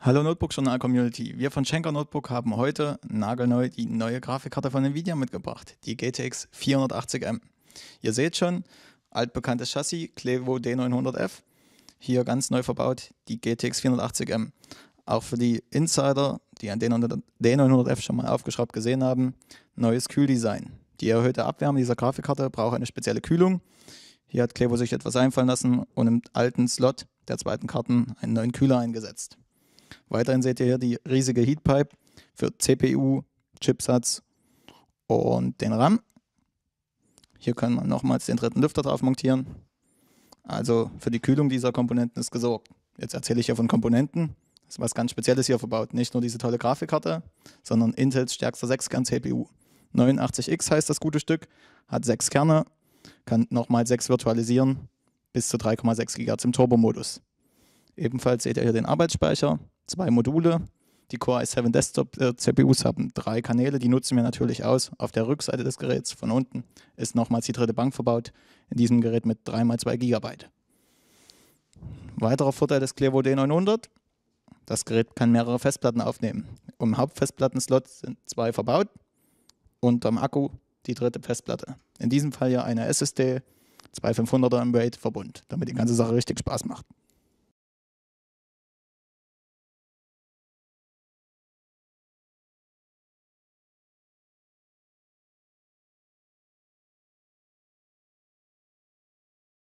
Hallo Notebook Journal Community. Wir von Schenker Notebook haben heute nagelneu die neue Grafikkarte von Nvidia mitgebracht, die GTX 480M. Ihr seht schon, altbekanntes Chassis, Clevo D900F. Hier ganz neu verbaut die GTX 480M. Auch für die Insider, die an D900F schon mal aufgeschraubt gesehen haben, neues Kühldesign. Die erhöhte Abwärme dieser Grafikkarte braucht eine spezielle Kühlung. Hier hat Clevo sich etwas einfallen lassen und im alten Slot der zweiten Karten einen neuen Kühler eingesetzt. Weiterhin seht ihr hier die riesige Heatpipe für CPU, Chipsatz und den RAM. Hier kann man nochmals den dritten Lüfter drauf montieren. Also für die Kühlung dieser Komponenten ist gesorgt. Jetzt erzähle ich ja von Komponenten. Das ist was ganz Spezielles hier verbaut. Nicht nur diese tolle Grafikkarte, sondern Intels stärkster 6-Kern-CPU. 89X heißt das gute Stück, hat 6 Kerne, kann nochmal 6 virtualisieren, bis zu 3,6 GHz im Turbo-Modus. Ebenfalls seht ihr hier den Arbeitsspeicher, zwei Module. Die Core i7 Desktop äh, CPUs haben drei Kanäle, die nutzen wir natürlich aus. Auf der Rückseite des Geräts von unten ist nochmals die dritte Bank verbaut, in diesem Gerät mit 3x2 GB. Weiterer Vorteil des Clearwood D900, das Gerät kann mehrere Festplatten aufnehmen. Im Hauptfestplattenslot sind zwei verbaut und am Akku die dritte Festplatte. In diesem Fall ja eine SSD, zwei 500er im RAID-Verbund, damit die ganze Sache richtig Spaß macht.